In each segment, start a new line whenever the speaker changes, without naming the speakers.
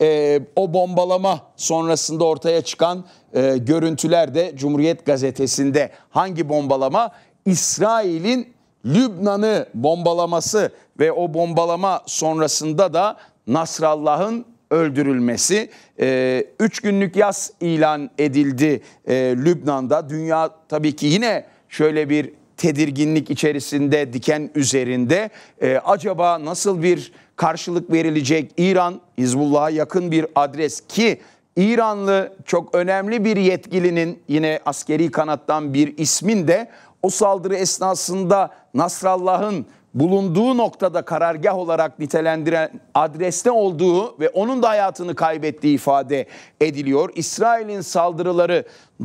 e, o bombalama sonrasında ortaya çıkan e, görüntüler de Cumhuriyet Gazetesi'nde. Hangi bombalama? İsrail'in Lübnan'ı bombalaması ve o bombalama sonrasında da Nasrallah'ın öldürülmesi. E, üç günlük yaz ilan edildi e, Lübnan'da. Dünya tabii ki yine şöyle bir tedirginlik içerisinde, diken üzerinde. E, acaba nasıl bir karşılık verilecek İran, Hizbullah'a yakın bir adres ki İranlı çok önemli bir yetkilinin yine askeri kanattan bir ismin de o saldırı esnasında Nasrallah'ın bulunduğu noktada karargah olarak nitelendiren adreste olduğu ve onun da hayatını kaybettiği ifade ediliyor. İsrail'in saldırıları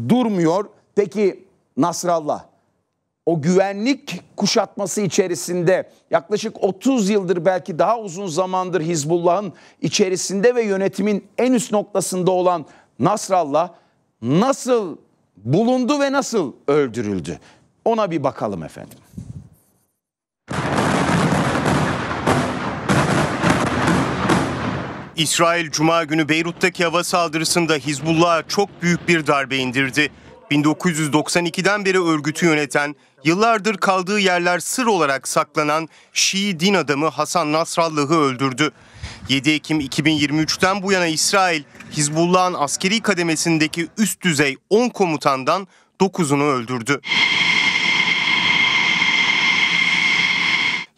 durmuyor. Peki Nasrallah o güvenlik kuşatması içerisinde yaklaşık 30 yıldır belki daha uzun zamandır Hizbullah'ın içerisinde ve yönetimin en üst noktasında olan Nasrallah nasıl bulundu ve nasıl öldürüldü? Ona bir bakalım efendim.
İsrail Cuma günü Beyrut'taki hava saldırısında Hizbullah'a çok büyük bir darbe indirdi. 1992'den beri örgütü yöneten, yıllardır kaldığı yerler sır olarak saklanan Şii din adamı Hasan Nasrallah'ı öldürdü. 7 Ekim 2023'ten bu yana İsrail, Hizbullah'ın askeri kademesindeki üst düzey 10 komutandan 9'unu öldürdü.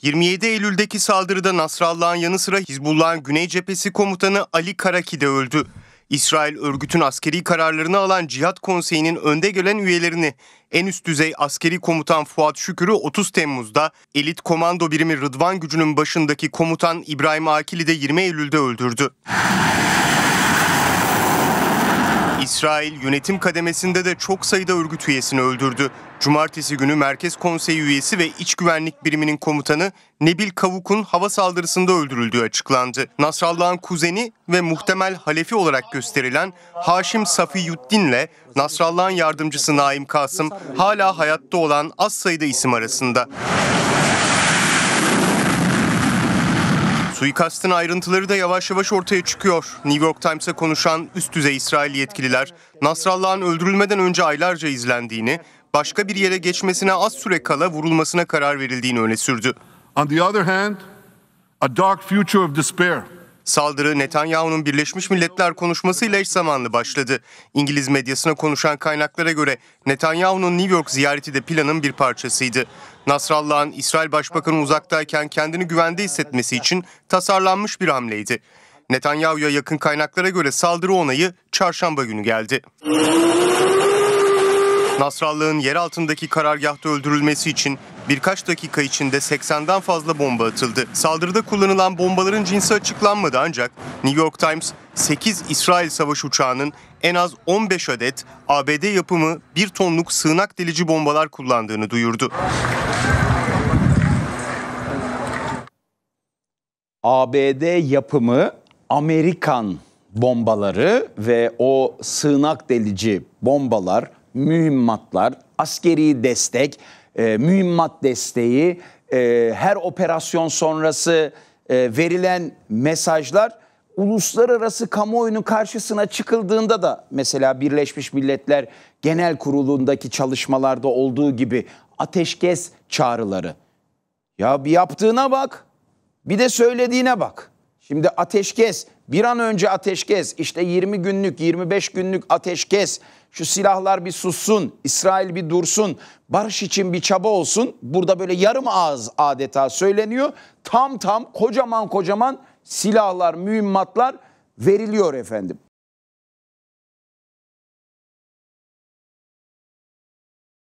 27 Eylül'deki saldırıda Nasrallah'ın yanı sıra Hizbullah'ın Güney Cephesi Komutanı Ali Karaki de öldü. İsrail örgütün askeri kararlarını alan Cihat Konseyi'nin önde gelen üyelerini en üst düzey askeri komutan Fuat Şükür'ü 30 Temmuz'da, elit komando birimi Rıdvan Gücü'nün başındaki komutan İbrahim Akili de 20 Eylül'de öldürdü. İsrail yönetim kademesinde de çok sayıda örgüt üyesini öldürdü. Cumartesi günü Merkez Konseyi üyesi ve İç Güvenlik Biriminin komutanı Nebil Kavuk'un hava saldırısında öldürüldüğü açıklandı. Nasrallah'ın kuzeni ve muhtemel halefi olarak gösterilen Haşim ile Nasrallah'ın yardımcısı Naim Kasım hala hayatta olan az sayıda isim arasında. Suikastın ayrıntıları da yavaş yavaş ortaya çıkıyor. New York Times'a konuşan üst düzey İsrail yetkililer Nasrallah'ın öldürülmeden önce aylarca izlendiğini, başka bir yere geçmesine az süre kala vurulmasına karar verildiğini öne sürdü. On the other hand, a dark future of despair Saldırı Netanyahu'nun Birleşmiş Milletler konuşmasıyla eş zamanlı başladı. İngiliz medyasına konuşan kaynaklara göre Netanyahu'nun New York ziyareti de planın bir parçasıydı. Nasrallah'ın İsrail Başbakanı uzaktayken kendini güvende hissetmesi için tasarlanmış bir hamleydi. Netanyahu'ya yakın kaynaklara göre saldırı onayı çarşamba günü geldi. Nasrallah'ın yer altındaki karargahta öldürülmesi için Birkaç dakika içinde 80'den fazla bomba atıldı. Saldırıda kullanılan bombaların cinsi açıklanmadı ancak New York Times 8 İsrail savaş uçağının en az 15 adet ABD yapımı 1 tonluk sığınak delici bombalar kullandığını duyurdu.
ABD yapımı Amerikan bombaları ve o sığınak delici bombalar, mühimmatlar, askeri destek e, mühimmat desteği, e, her operasyon sonrası e, verilen mesajlar uluslararası kamuoyunun karşısına çıkıldığında da mesela Birleşmiş Milletler Genel Kurulu'ndaki çalışmalarda olduğu gibi ateşkes çağrıları. Ya bir yaptığına bak, bir de söylediğine bak. Şimdi ateşkes bir an önce ateşkes, işte 20 günlük, 25 günlük ateşkes, şu silahlar bir sussun, İsrail bir dursun, barış için bir çaba olsun. Burada böyle yarım ağız adeta söyleniyor. Tam tam kocaman kocaman silahlar, mühimmatlar veriliyor efendim.